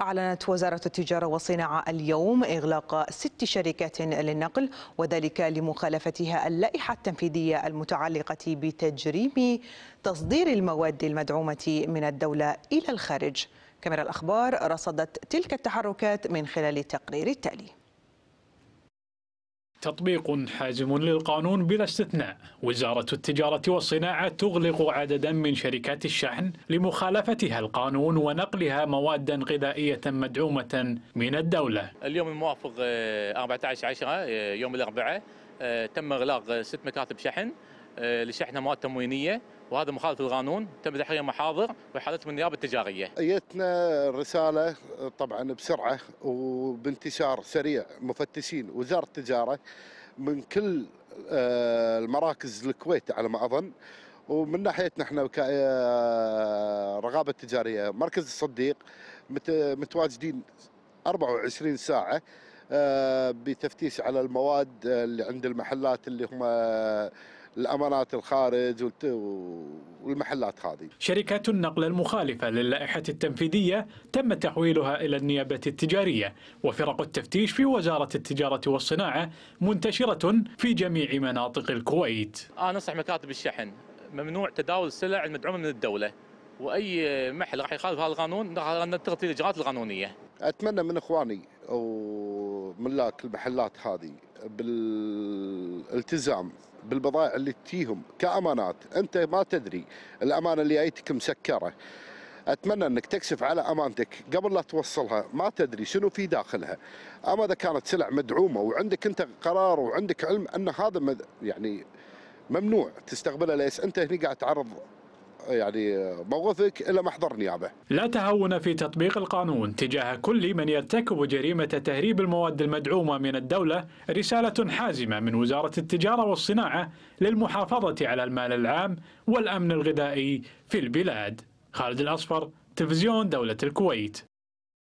أعلنت وزارة التجارة والصناعة اليوم إغلاق ست شركات للنقل وذلك لمخالفتها اللائحة التنفيذية المتعلقة بتجريم تصدير المواد المدعومة من الدولة إلى الخارج كاميرا الأخبار رصدت تلك التحركات من خلال التقرير التالي تطبيق حازم للقانون بلا استثناء وزارة التجارة والصناعة تغلق عددا من شركات الشحن لمخالفتها القانون ونقلها مواد غذائية مدعومة من الدولة اليوم الموافق 14 آه، عشرة آه، يوم الأربعاء آه، تم إغلاق ست مكاتب شحن آه، لشحنه مواد تموينيه وهذا مخالف للقانون تم تحرير محاضر وحالتهم النيابه التجاريه. جتنا رساله طبعا بسرعه وبانتشار سريع مفتشين وزاره التجاره من كل آه، المراكز الكويت على ما اظن ومن ناحيتنا احنا آه، رغابه تجاريه مركز الصديق متواجدين 24 ساعه بتفتيش على المواد اللي عند المحلات اللي هم الامانات الخارج والمحلات هذه. شركات النقل المخالفه للائحه التنفيذيه تم تحويلها الى النيابه التجاريه وفرق التفتيش في وزاره التجاره والصناعه منتشره في جميع مناطق الكويت. انا انصح مكاتب الشحن ممنوع تداول السلع المدعومه من الدوله. واي محل راح يخالف هذا القانون نتخذ الاجراءات القانونيه. اتمنى من اخواني وملاك المحلات هذه بالالتزام بالبضائع اللي تجيهم كامانات انت ما تدري الامانه اللي جايتك مسكره اتمنى انك تكشف على امانتك قبل لا توصلها ما تدري شنو في داخلها اما اذا كانت سلع مدعومه وعندك انت قرار وعندك علم ان هذا يعني ممنوع تستقبله ليش انت هنا قاعد تعرض يعني موقفك إلا محضر نيابة لا تهون في تطبيق القانون تجاه كل من يرتكب جريمة تهريب المواد المدعومة من الدولة رسالة حازمة من وزارة التجارة والصناعة للمحافظة على المال العام والأمن الغذائي في البلاد خالد الأصفر تلفزيون دولة الكويت